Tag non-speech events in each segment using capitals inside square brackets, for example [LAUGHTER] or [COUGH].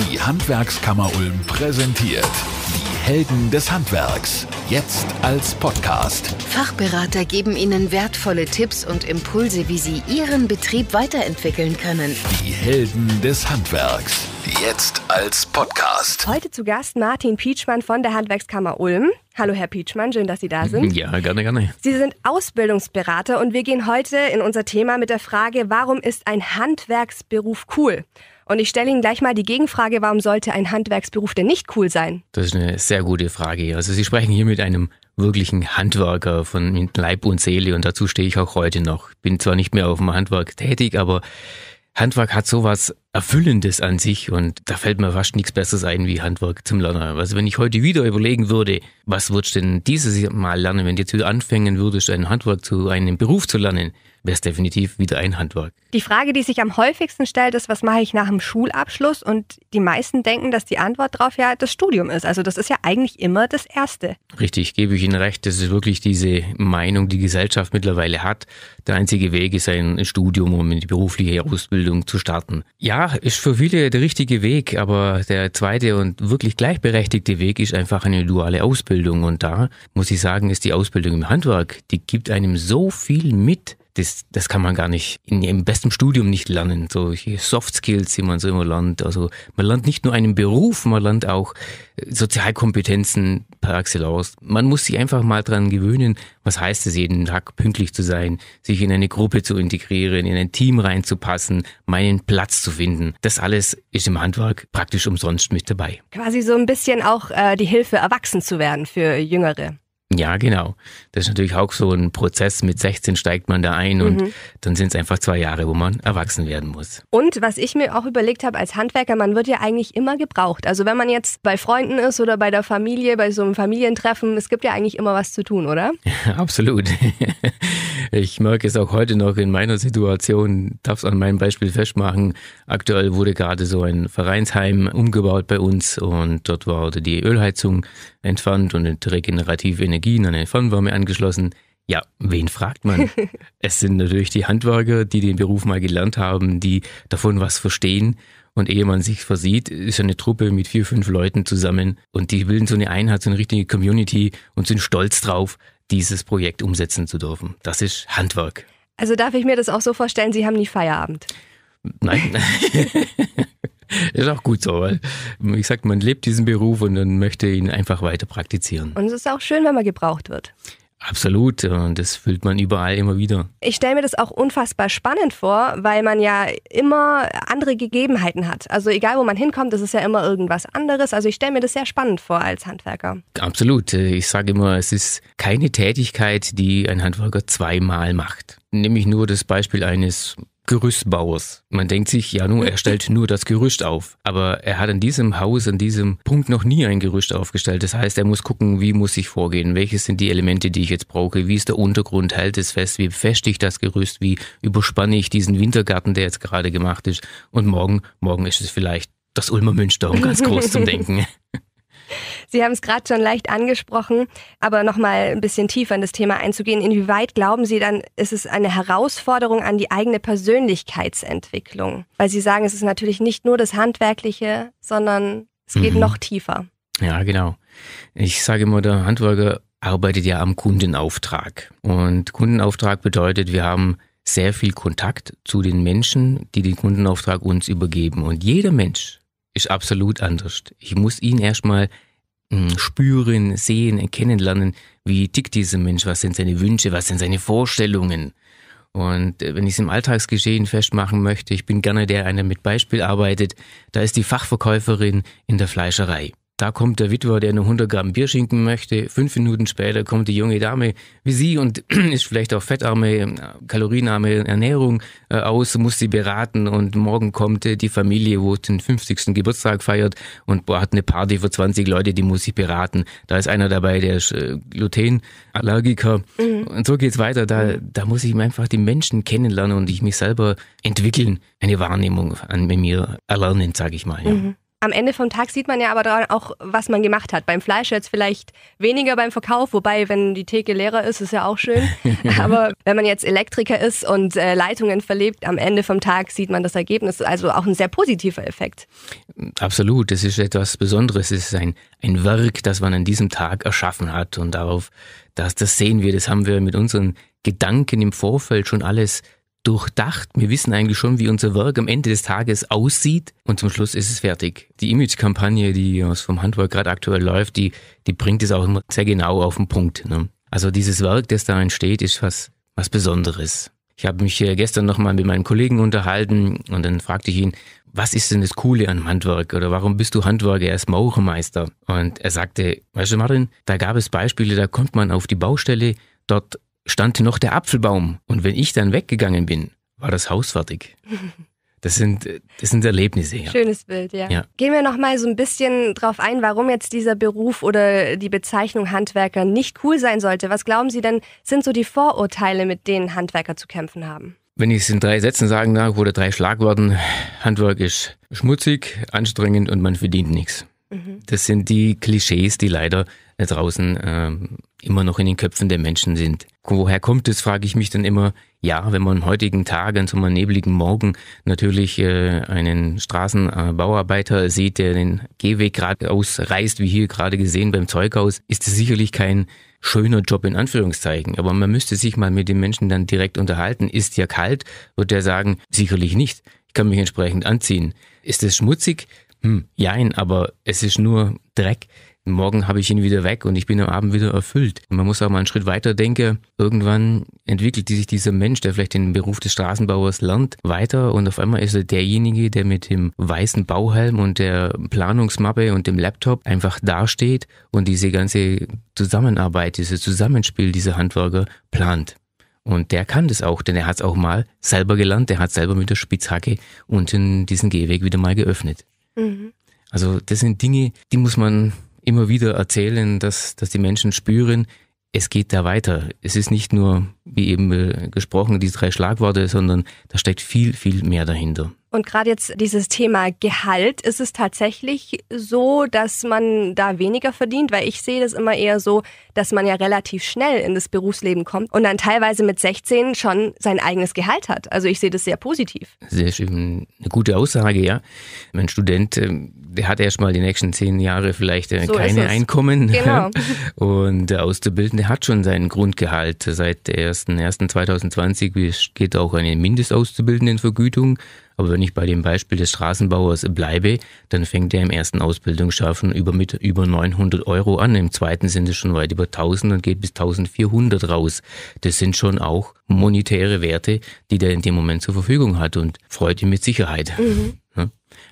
Die Handwerkskammer Ulm präsentiert die Helden des Handwerks. Jetzt als Podcast. Fachberater geben Ihnen wertvolle Tipps und Impulse, wie Sie Ihren Betrieb weiterentwickeln können. Die Helden des Handwerks. Jetzt als Podcast. Heute zu Gast Martin Pietschmann von der Handwerkskammer Ulm. Hallo Herr Pietschmann, schön, dass Sie da sind. Ja, gerne, gerne. Sie sind Ausbildungsberater und wir gehen heute in unser Thema mit der Frage, warum ist ein Handwerksberuf cool? Und ich stelle Ihnen gleich mal die Gegenfrage, warum sollte ein Handwerksberuf denn nicht cool sein? Das ist eine sehr gute Frage. Also Sie sprechen hier mit einem wirklichen Handwerker von Leib und Seele und dazu stehe ich auch heute noch. Bin zwar nicht mehr auf dem Handwerk tätig, aber Handwerk hat sowas Erfüllendes an sich und da fällt mir fast nichts Besseres ein wie Handwerk zum Lernen. Also wenn ich heute wieder überlegen würde, was würdest du denn dieses Mal lernen, wenn du jetzt wieder anfangen würdest, ein Handwerk zu einem Beruf zu lernen, wäre es definitiv wieder ein Handwerk. Die Frage, die sich am häufigsten stellt, ist, was mache ich nach dem Schulabschluss? Und die meisten denken, dass die Antwort darauf ja das Studium ist. Also das ist ja eigentlich immer das Erste. Richtig, gebe ich Ihnen recht. Das ist wirklich diese Meinung, die Gesellschaft mittlerweile hat. Der einzige Weg ist ein Studium, um in die berufliche Ausbildung zu starten. Ja, ist für viele der richtige Weg, aber der zweite und wirklich gleichberechtigte Weg ist einfach eine duale Ausbildung. Und da muss ich sagen, ist die Ausbildung im Handwerk, die gibt einem so viel mit das, das kann man gar nicht in, ihrem besten Studium nicht lernen. So Soft Skills, die man so immer lernt. Also man lernt nicht nur einen Beruf, man lernt auch äh, Sozialkompetenzen per excellence. Man muss sich einfach mal dran gewöhnen, was heißt es, jeden Tag pünktlich zu sein, sich in eine Gruppe zu integrieren, in ein Team reinzupassen, meinen Platz zu finden. Das alles ist im Handwerk praktisch umsonst mit dabei. Quasi so ein bisschen auch äh, die Hilfe, erwachsen zu werden für Jüngere. Ja, genau. Das ist natürlich auch so ein Prozess. Mit 16 steigt man da ein mhm. und dann sind es einfach zwei Jahre, wo man erwachsen werden muss. Und was ich mir auch überlegt habe als Handwerker, man wird ja eigentlich immer gebraucht. Also wenn man jetzt bei Freunden ist oder bei der Familie, bei so einem Familientreffen, es gibt ja eigentlich immer was zu tun, oder? [LAUGHS] Ja, absolut. [LAUGHS] Ich merke es auch heute noch in meiner Situation, darf es an meinem Beispiel festmachen. Aktuell wurde gerade so ein Vereinsheim umgebaut bei uns und dort wurde die Ölheizung entfernt und eine regenerative Energie Energien, an eine Fernwärme angeschlossen. Ja, wen fragt man? [LAUGHS] es sind natürlich die Handwerker, die den Beruf mal gelernt haben, die davon was verstehen. Und ehe man sich versieht, ist eine Truppe mit vier, fünf Leuten zusammen und die bilden so eine Einheit, so eine richtige Community und sind stolz drauf, dieses Projekt umsetzen zu dürfen. Das ist Handwerk. Also darf ich mir das auch so vorstellen, Sie haben nie Feierabend? Nein. [LAUGHS] [LAUGHS] Ist auch gut so, weil ich sag, man lebt diesen Beruf und dann möchte ihn einfach weiter praktizieren. Und es ist auch schön, wenn man gebraucht wird. Absolut, und das fühlt man überall immer wieder. Ich stelle mir das auch unfassbar spannend vor, weil man ja immer andere Gegebenheiten hat. Also egal, wo man hinkommt, das ist ja immer irgendwas anderes. Also ich stelle mir das sehr spannend vor als Handwerker. Absolut. Ich sage immer, es ist keine Tätigkeit, die ein Handwerker zweimal macht. Nämlich nur das Beispiel eines Gerüstbauers. Man denkt sich, ja nun, er stellt nur das Gerüst auf. Aber er hat in diesem Haus, in diesem Punkt noch nie ein Gerüst aufgestellt. Das heißt, er muss gucken, wie muss ich vorgehen, welches sind die Elemente, die ich jetzt brauche, wie ist der Untergrund, hält es fest, wie befestige ich das Gerüst, wie überspanne ich diesen Wintergarten, der jetzt gerade gemacht ist. Und morgen, morgen ist es vielleicht das Ulmer Münster, um ganz groß zu [LAUGHS] denken. Sie haben es gerade schon leicht angesprochen, aber nochmal ein bisschen tiefer in das Thema einzugehen. Inwieweit glauben Sie dann, ist es eine Herausforderung an die eigene Persönlichkeitsentwicklung? Weil Sie sagen, es ist natürlich nicht nur das Handwerkliche, sondern es geht mhm. noch tiefer. Ja, genau. Ich sage immer, der Handwerker arbeitet ja am Kundenauftrag. Und Kundenauftrag bedeutet, wir haben sehr viel Kontakt zu den Menschen, die den Kundenauftrag uns übergeben. Und jeder Mensch ist absolut anders. Ich muss ihn erstmal Mm, spüren, sehen, erkennen lernen, wie tickt dieser Mensch, was sind seine Wünsche, was sind seine Vorstellungen. Und äh, wenn ich es im Alltagsgeschehen festmachen möchte, ich bin gerne der, einer mit Beispiel arbeitet, da ist die Fachverkäuferin in der Fleischerei. Da kommt der Witwer, der nur 100 Gramm Bier schinken möchte. Fünf Minuten später kommt die junge Dame wie sie und [CLEARS THROAT] ist vielleicht auch fettarme, kalorienarme Ernährung äh, aus, muss sie beraten. Und morgen kommt äh, die Familie, wo den 50. Geburtstag feiert und boah, hat eine Party für 20 Leute, die muss ich beraten. Da ist einer dabei, der ist äh, Glutenallergiker. Mhm. Und so geht es weiter. Da, da muss ich einfach die Menschen kennenlernen und ich mich selber entwickeln, eine Wahrnehmung an mir erlernen, sage ich mal. Ja. Mhm am Ende vom Tag sieht man ja aber auch, was man gemacht hat. Beim Fleisch jetzt vielleicht weniger beim Verkauf, wobei, wenn die Theke leerer ist, ist ja auch schön. [LAUGHS] aber wenn man jetzt Elektriker ist und äh, Leitungen verlebt, am Ende vom Tag sieht man das Ergebnis. Also auch ein sehr positiver Effekt. Absolut, das ist etwas Besonderes. Es ist ein, ein Werk, das man an diesem Tag erschaffen hat. Und darauf, das, das sehen wir, das haben wir mit unseren Gedanken im Vorfeld schon alles durchdacht. Wir wissen eigentlich schon, wie unser Werk am Ende des Tages aussieht und zum Schluss ist es fertig. Die Image-Kampagne, die aus vom Handwerk gerade aktuell läuft, die, die bringt es auch immer sehr genau auf den Punkt. Ne? Also dieses Werk, das da entsteht, ist was, was Besonderes. Ich habe mich äh, gestern nochmal mit meinem Kollegen unterhalten und dann fragte ich ihn, was ist denn das Coole an Handwerk oder warum bist du Handwerker, als Mauchermeister? Und er sagte, weißt du Martin, da gab es Beispiele, da kommt man auf die Baustelle, dort stand noch der Apfelbaum. Und wenn ich dann weggegangen bin, war das Haus fertig. [LAUGHS] Das sind, das sind Erlebnisse. Ja. Schönes Bild, ja. ja. Gehen wir nochmal so ein bisschen drauf ein, warum jetzt dieser Beruf oder die Bezeichnung Handwerker nicht cool sein sollte. Was glauben Sie denn, sind so die Vorurteile, mit denen Handwerker zu kämpfen haben? Wenn ich es in drei Sätzen sagen darf, wurde drei Schlagworten. Handwerk ist schmutzig, anstrengend und man verdient nichts. Mhm. Das sind die Klischees, die leider äh, draußen ähm, immer noch in den Köpfen der Menschen sind. Woher kommt es, frage ich mich dann immer. Ja, wenn man am heutigen Tag, an so einem nebligen Morgen, natürlich äh, einen Straßenbauarbeiter sieht, der den Gehweg geradeaus reißt, wie hier gerade gesehen beim Zeughaus, ist es sicherlich kein schöner Job in Anführungszeichen. Aber man müsste sich mal mit dem Menschen dann direkt unterhalten. Ist ja kalt, wird der sagen, sicherlich nicht. Ich kann mich entsprechend anziehen. Ist es schmutzig? Hm, jein, aber es ist nur Dreck. Morgen habe ich ihn wieder weg und ich bin am Abend wieder erfüllt. Und man muss auch mal einen Schritt weiter denken. Irgendwann entwickelt sich dieser Mensch, der vielleicht den Beruf des Straßenbauers lernt, weiter und auf einmal ist er derjenige, der mit dem weißen Bauhelm und der Planungsmappe und dem Laptop einfach dasteht und diese ganze Zusammenarbeit, dieses Zusammenspiel dieser Handwerker plant. Und der kann das auch, denn er hat es auch mal selber gelernt, der hat selber mit der Spitzhacke unten diesen Gehweg wieder mal geöffnet. Mhm. Also das sind Dinge, die muss man immer wieder erzählen, dass, dass die Menschen spüren, es geht da weiter. Es ist nicht nur, wie eben äh, gesprochen, die drei Schlagworte, sondern da steckt viel, viel mehr dahinter. Und gerade jetzt dieses Thema Gehalt, ist es tatsächlich so, dass man da weniger verdient? Weil ich sehe das immer eher so, dass man ja relativ schnell in das Berufsleben kommt und dann teilweise mit 16 schon sein eigenes Gehalt hat. Also ich sehe das sehr positiv. Sehr schön. Eine gute Aussage, ja. Mein Student, äh, der hat erstmal die nächsten zehn Jahre vielleicht äh, so keine Einkommen. Genau. [LAUGHS] Und der Auszubildende hat schon sein Grundgehalt seit der 1.1.2020. Es geht auch eine Mindestauszubildendenvergütung. Aber wenn ich bei dem Beispiel des Straßenbauers bleibe, dann fängt er im ersten Ausbildungsschaffen über, mit über 900 Euro an. Im zweiten sind es schon weit über 1000 und geht bis 1400 raus. Das sind schon auch monetäre Werte, die der in dem Moment zur Verfügung hat und freut ihn mit Sicherheit. Mhm.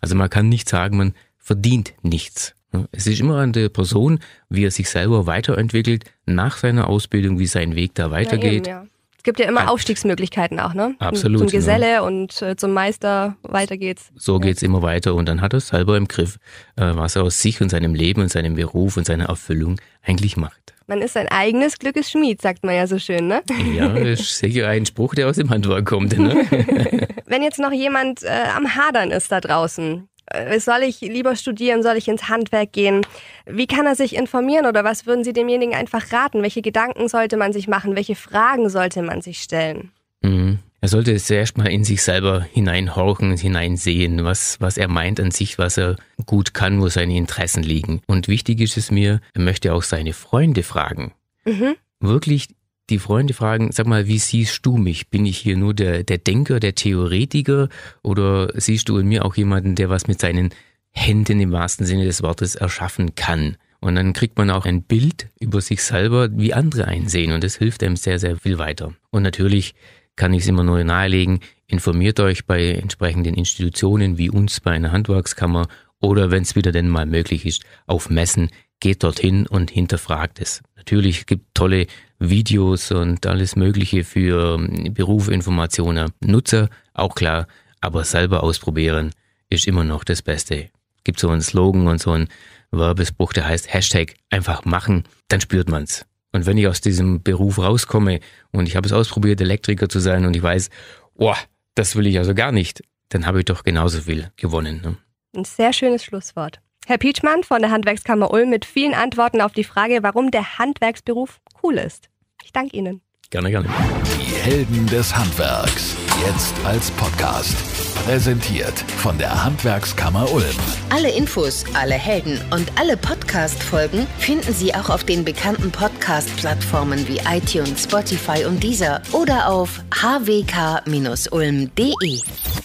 Also man kann nicht sagen, man verdient nichts. Es ist immer an der Person, wie er sich selber weiterentwickelt, nach seiner Ausbildung, wie sein Weg da weitergeht. Ja, eben, ja gibt ja immer ja. Aufstiegsmöglichkeiten auch, ne? Absolut. Zum genau. Geselle ja. und äh, zum Meister, weiter geht's. So ja. geht's immer weiter und dann hat er es selber im Griff, äh, was er aus sich und seinem Leben und seinem Beruf und seiner Erfüllung eigentlich macht. Man ist sein eigenes Glückes Schmied, sagt man ja so schön, ne? Ja, das [LAUGHS] ist sicher ein Spruch, der aus dem Handwerk kommt, ne? [LAUGHS] Wenn jetzt noch jemand äh, am Hadern ist da draußen, äh, soll ich lieber studieren, soll ich ins Handwerk gehen? Wie kann er sich informieren oder was würden Sie demjenigen einfach raten? Welche Gedanken sollte man sich machen? Welche Fragen sollte man sich stellen? Mhm. Er sollte zuerst mal in sich selber hineinhorchen hineinsehen, was, was er meint an sich, was er gut kann, wo seine Interessen liegen. Und wichtig ist es mir, er möchte auch seine Freunde fragen. Mhm. Wirklich die Freunde fragen, sag mal, wie siehst du mich? Bin ich hier nur der, der Denker, der Theoretiker oder siehst du in mir auch jemanden, der was mit seinen Händen im wahrsten Sinne des Wortes erschaffen kann? Und dann kriegt man auch ein Bild über sich selber, wie andere einsehen und das hilft einem sehr, sehr viel weiter. Und natürlich kann ich es immer nur nahelegen, informiert euch bei entsprechenden Institutionen wie uns bei einer Handwerkskammer oder wenn es wieder denn mal möglich ist, auf Messen geht dorthin und hinterfragt es. Natürlich gibt es tolle Videos und alles Mögliche für ähm, Berufinformationen. Nutzer, auch klar, aber selber ausprobieren ist immer noch das Beste. Gibt so einen Slogan und so einen Werbespruch, der heißt Hashtag einfach machen, dann spürt man es. Und wenn ich aus diesem Beruf rauskomme und ich habe es ausprobiert, Elektriker zu sein und ich weiß, oh, das will ich also gar nicht, dann habe ich doch genauso viel gewonnen. Ne? Ein sehr schönes Schlusswort. Herr Pietschmann von der Handwerkskammer Ulm mit vielen Antworten auf die Frage, warum der Handwerksberuf cool ist. Ich danke Ihnen. Gerne, gerne. Die Helden des Handwerks. Jetzt als Podcast. Präsentiert von der Handwerkskammer Ulm. Alle Infos, alle Helden und alle Podcast-Folgen finden Sie auch auf den bekannten Podcast-Plattformen wie iTunes, Spotify und Deezer oder auf hwk-ulm.de.